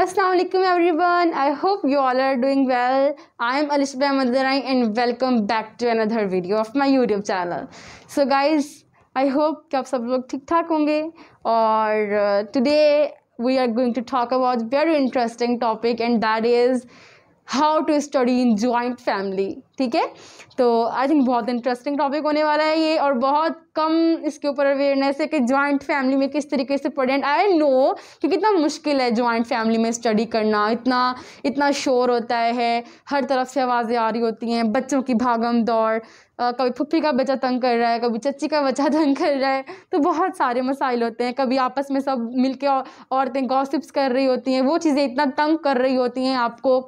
Assalamualaikum everyone. I hope you all are doing well. I am Alishba Madarai and welcome back to another video of my YouTube channel. So guys, I hope कि आप सब लोग ठीक uh, today we are going to talk about very interesting topic and that is how to study in joint family ठीक है तो I think बहुत interesting topic होने वाला है ये और बहुत कम इसके ऊपर अवेयरनेस है कि ज्वाइंट फैमिली में किस तरीके से पढ़े एंड आई नो कि कितना मुश्किल है ज्वाइंट फैमिली में स्टडी करना इतना इतना शोर होता है हर तरफ से आवाज़ें आ रही होती हैं बच्चों की भागम दौड़ कभी फुफी का बच्चा तंग कर रहा है कभी चच्ची का बच्चा तंग कर रहा है तो बहुत सारे मसाइल होते हैं कभी आपस में सब मिलके औरतें गॉसिप्स कर रही होती हैं वो चीज़ें इतना तंग कर रही होती हैं आपको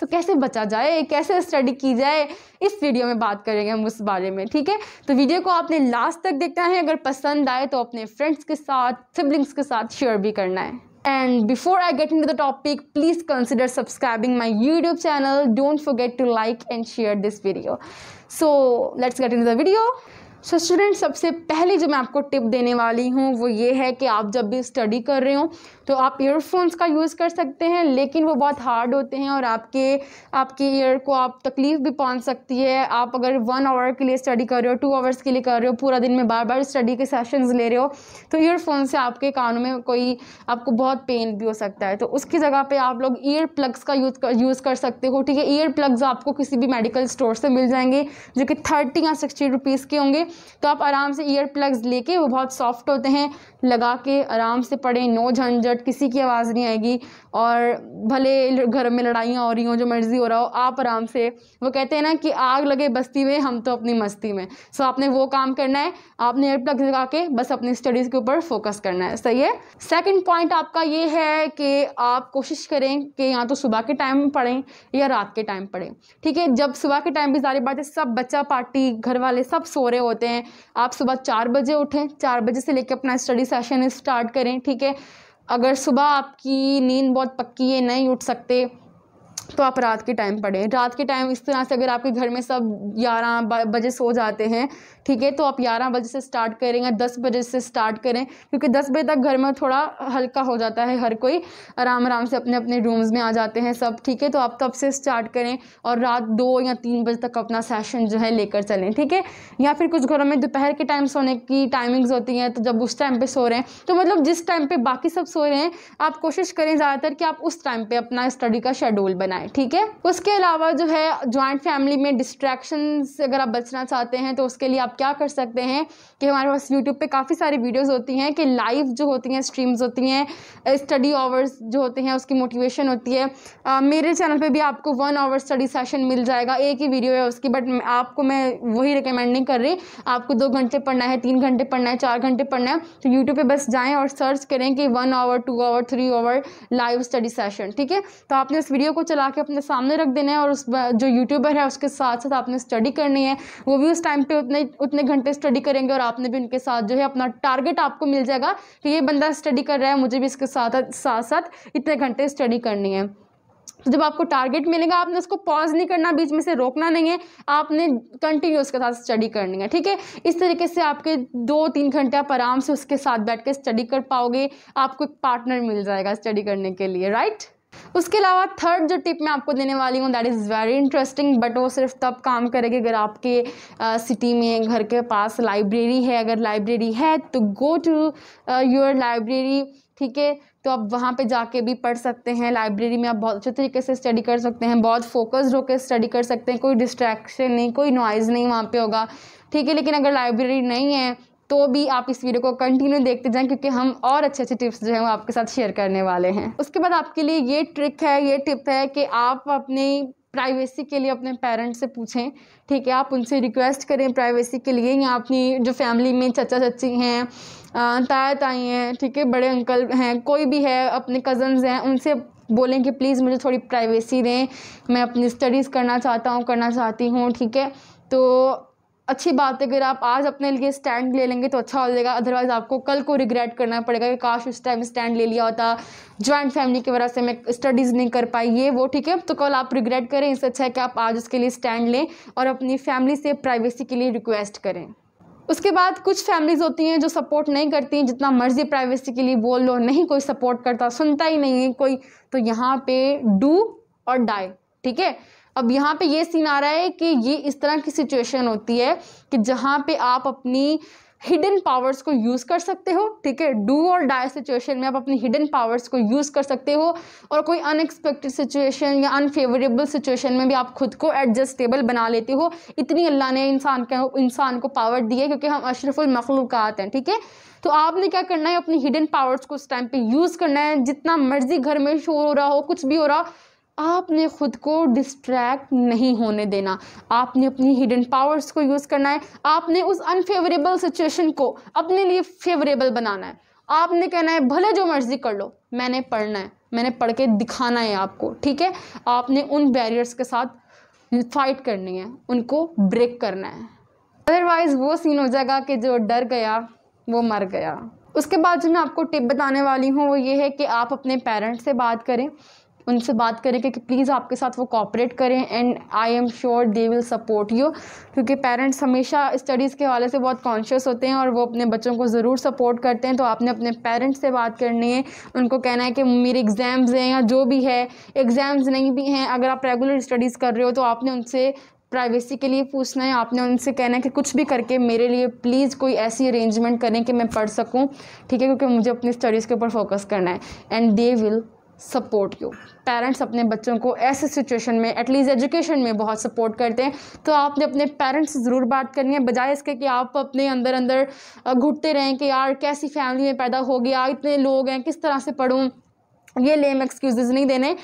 तो कैसे बचा जाए कैसे स्टडी की जाए इस वीडियो में बात करेंगे हम उस बारे में ठीक है तो वीडियो को आपने लास्ट तक देखना है अगर पसंद आए तो अपने फ्रेंड्स के साथ सिबलिंग्स के साथ शेयर भी करना है And before I get into the topic, please consider subscribing my YouTube channel. Don't forget to like and share this video. So let's get into the video. So student सबसे पहले जो मैं आपको टिप देने वाली हूँ वो ये है कि आप जब भी स्टडी कर रहे हो तो आप ईयरफोन्स का यूज़ कर सकते हैं लेकिन वो बहुत हार्ड होते हैं और आपके आपके ईयर को आप तकलीफ़ भी पहुँच सकती है आप अगर वन आवर के लिए स्टडी कर रहे हो टू आवर्स के लिए कर रहे हो पूरा दिन में बार बार स्टडी के सेशन ले रहे हो तो ईयरफोन से आपके कानों में कोई आपको बहुत पेन भी हो सकता है तो उसकी जगह पर आप लोग ईयर प्लग्स का यूज़ कर यूज़ कर सकते हो ठीक है ईयर प्लग्स आपको किसी भी मेडिकल स्टोर से मिल जाएंगे जो कि थर्टी या सिक्सटी रुपीज़ के होंगे तो आप आराम से ईयर प्लग्स लेके वो बहुत सॉफ्ट होते हैं लगा के आराम से पढ़ें नो झंझट किसी की आवाज़ नहीं आएगी और भले घर में लड़ाइयाँ हो रही हों जो मर्जी हो रहा हो आप आराम से वो कहते हैं ना कि आग लगे बस्ती में हम तो अपनी मस्ती में सो आपने वो काम करना है आपने एयरप्लग लगा के बस अपनी स्टडीज़ के ऊपर फोकस करना है सही है सेकेंड पॉइंट आपका ये है कि आप कोशिश करें कि या तो सुबह के टाइम पढ़ें या रात के टाइम पढ़ें ठीक है जब सुबह के टाइम भी सारी बातें सब बच्चा पार्टी घर वाले सब सो रहे होते हैं आप सुबह चार बजे उठें चार बजे से लेकर अपना स्टडी सेशन स्टार्ट करें ठीक है अगर सुबह आपकी नींद बहुत पक्की है नहीं उठ सकते तो आप रात के टाइम पढ़ें रात के टाइम इस तरह से अगर आपके घर में सब ग्यारह बजे सो जाते हैं ठीक है तो आप ग्यारह बजे से स्टार्ट करें या दस बजे से स्टार्ट करें क्योंकि दस बजे तक घर में थोड़ा हल्का हो जाता है हर कोई आराम आराम से अपने अपने रूम्स में आ जाते हैं सब ठीक है तो आप तब से स्टार्ट करें और रात दो या तीन बजे तक अपना सेशन जो है लेकर चलें ठीक है या फिर कुछ घरों में दोपहर के टाइम सोने की टाइमिंग्स होती हैं तो जब उस टाइम पर सो रहे हैं तो मतलब जिस टाइम पर बाकी सब सो रहे हैं आप कोशिश करें ज़्यादातर कि आप उस टाइम पर अपना स्टडी का शेड्यूल बनाएं करना है ठीक है उसके अलावा जो है ज्वाइंट फैमिली में डिस्ट्रैक्शन अगर आप बचना चाहते हैं तो उसके लिए आप क्या कर सकते हैं कि हमारे पास यूट्यूब पे काफ़ी सारी वीडियोस होती हैं कि लाइव जो होती हैं स्ट्रीम्स होती हैं स्टडी आवर्स जो होते हैं उसकी मोटिवेशन होती है आ, मेरे चैनल पर भी आपको वन आवर स्टडी सेशन मिल जाएगा एक ही वीडियो है उसकी बट आपको मैं वही रिकमेंड नहीं कर रही आपको दो घंटे पढ़ना है तीन घंटे पढ़ना है चार घंटे पढ़ना है तो यूट्यूब पर बस जाएँ और सर्च करें कि one hour two hour three hour live study session ठीक है तो आपने उस वीडियो को चला बना के अपने सामने रख देना है और उस जो यूट्यूबर है उसके साथ साथ आपने स्टडी करनी है वो भी उस टाइम पे उतने उतने घंटे स्टडी करेंगे और आपने भी उनके साथ जो है अपना टारगेट आपको मिल जाएगा कि ये बंदा स्टडी कर रहा है मुझे भी इसके साथ साथ साथ इतने घंटे स्टडी करनी है तो जब आपको टारगेट मिलेगा आपने उसको पॉज नहीं करना बीच में से रोकना नहीं है आपने कंटिन्यू उसके साथ स्टडी करनी है ठीक है इस तरीके से आपके दो तीन घंटे आप आराम से उसके साथ बैठ के स्टडी कर पाओगे आपको एक पार्टनर मिल जाएगा स्टडी करने के लिए राइट उसके अलावा थर्ड जो टिप मैं आपको देने वाली हूँ that is very interesting but वो सिर्फ तब काम करेगी अगर आपके सिटी में घर के पास लाइब्रेरी है अगर लाइब्रेरी है तो गो टू योर लाइब्रेरी ठीक है तो आप वहाँ पे जाके भी पढ़ सकते हैं लाइब्रेरी में आप बहुत अच्छे तरीके से स्टडी कर सकते हैं बहुत फोकस्ड होकर स्टडी कर सकते हैं कोई डिस्ट्रैक्शन नहीं कोई नॉइज़ नहीं वहाँ पे होगा ठीक है लेकिन अगर लाइब्रेरी नहीं है तो भी आप इस वीडियो को कंटिन्यू देखते जाएं क्योंकि हम और अच्छे अच्छे टिप्स जो हैं वो आपके साथ शेयर करने वाले हैं उसके बाद आपके लिए ये ट्रिक है ये टिप है कि आप अपने प्राइवेसी के लिए अपने पेरेंट्स से पूछें ठीक है आप उनसे रिक्वेस्ट करें प्राइवेसी के लिए या अपनी जो फैमिली में चचा चची हैं ताया ताई हैं ठीक है बड़े अंकल हैं कोई भी है अपने कज़न्स हैं उनसे बोलें कि प्लीज़ मुझे थोड़ी प्राइवेसी दें मैं अपनी स्टडीज़ करना चाहता हूँ करना चाहती हूँ ठीक है तो अच्छी बात है अगर आप आज अपने लिए स्टैंड ले लेंगे तो अच्छा हो जाएगा अदरवाइज़ आपको कल को रिग्रेट करना पड़ेगा कि काश उस टाइम स्टैंड ले लिया होता ज्वाइंट फैमिली की वजह से मैं स्टडीज़ नहीं कर पाई ये वो ठीक है तो कल आप रिग्रेट करें इससे अच्छा है कि आप आज उसके लिए स्टैंड लें और अपनी फैमिली से प्राइवेसी के लिए रिक्वेस्ट करें उसके बाद कुछ फैमिलीज़ होती हैं जो सपोर्ट नहीं करती हैं जितना मर्जी प्राइवेसी के लिए बोल लो नहीं कोई सपोर्ट करता सुनता ही नहीं है कोई तो यहाँ पे डू और डाई ठीक है अब यहाँ पे ये सीन आ रहा है कि ये इस तरह की सिचुएशन होती है कि जहाँ पे आप अपनी हिडन पावर्स को यूज़ कर सकते हो ठीक है डू और डाई सिचुएशन में आप अपनी हिडन पावर्स को यूज़ कर सकते हो और कोई अनएक्सपेक्टेड सिचुएशन या अनफेवरेबल सिचुएशन में भी आप खुद को एडजस्टेबल बना लेते हो इतनी अल्लाह ने इंसान के इंसान को पावर दी है क्योंकि हम अशरफुल मखलूक़ात हैं ठीक है तो आपने क्या करना है अपनी हिडन पावर्स को उस टाइम पर यूज़ करना है जितना मर्जी घर में शोर हो रहा हो कुछ भी हो रहा आपने ख़ुद को डिस्ट्रैक्ट नहीं होने देना आपने अपनी हिडन पावर्स को यूज़ करना है आपने उस अनफेवरेबल सिचुएशन को अपने लिए फेवरेबल बनाना है आपने कहना है भले जो मर्ज़ी कर लो मैंने पढ़ना है मैंने पढ़ के दिखाना है आपको ठीक है आपने उन बैरियर्स के साथ फाइट करनी है उनको ब्रेक करना है अदरवाइज़ वो सीन हो जाएगा कि जो डर गया वो मर गया उसके बाद जो मैं आपको टिप बताने वाली हूँ वो ये है कि आप अपने पेरेंट्स से बात करें उनसे बात करें कि, प्लीज़ आपके साथ वो कॉपरेट करें and I am sure they will support you क्योंकि पेरेंट्स हमेशा स्टडीज़ के हवाले से बहुत कॉन्शियस होते हैं और वो अपने बच्चों को ज़रूर सपोर्ट करते हैं तो आपने अपने पेरेंट्स से बात करनी है उनको कहना है कि मेरे एग्ज़ाम्स हैं या जो भी है एग्ज़ाम्स नहीं भी हैं अगर आप रेगुलर स्टडीज़ कर रहे हो तो आपने उनसे प्राइवेसी के लिए पूछना है आपने उनसे कहना है कि कुछ भी करके मेरे लिए प्लीज़ कोई ऐसी अरेंजमेंट करें कि मैं पढ़ सकूं ठीक है क्योंकि मुझे अपनी स्टडीज़ के ऊपर फोकस करना है and they will support you parents अपने बच्चों को ऐसे सिचुएशन में एटलीस्ट एजुकेशन में बहुत सपोर्ट करते हैं तो आपने अपने पेरेंट्स से ज़रूर बात करनी है बजाय इसके कि आप अपने अंदर अंदर घुटते रहें कि यार कैसी फैमिली में पैदा हो गया इतने लोग हैं किस तरह से पढ़ूँ ये लेम एक्सक्यूज़ नहीं देने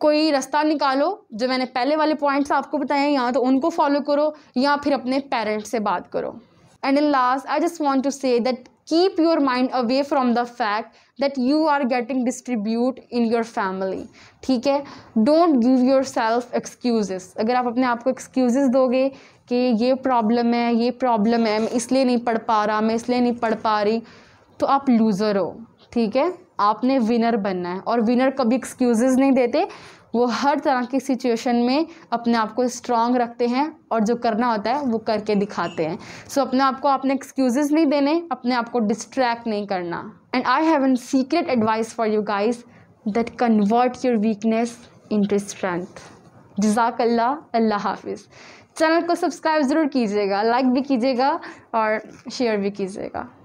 कोई रास्ता निकालो जो मैंने पहले वाले पॉइंट्स आपको बताए या तो उनको फॉलो करो या फिर अपने पेरेंट्स से बात करो and in last I just want to say that keep your mind away from the fact that you are getting distribute in your family ठीक है don't give yourself excuses अगर आप अपने आप को एक्सक्यूजेस दोगे कि ये प्रॉब्लम है ये प्रॉब्लम है मैं इसलिए नहीं पढ़ पा रहा मैं इसलिए नहीं पढ़ पा रही तो आप लूज़र हो ठीक है आपने विनर बनना है और विनर कभी एक्सक्यूजेस नहीं देते वो हर तरह की सिचुएशन में अपने आप को स्ट्रांग रखते हैं और जो करना होता है वो करके दिखाते हैं सो so, अपने आप को आपने एक्सक्यूजेज नहीं देने अपने आप को डिस्ट्रैक्ट नहीं करना and I have an secret advice for you guys that convert your weakness to strength जजाकल्ला अल्लाह हाफिज़ चैनल को सब्सक्राइब ज़रूर कीजिएगा लाइक भी कीजिएगा और शेयर भी कीजिएगा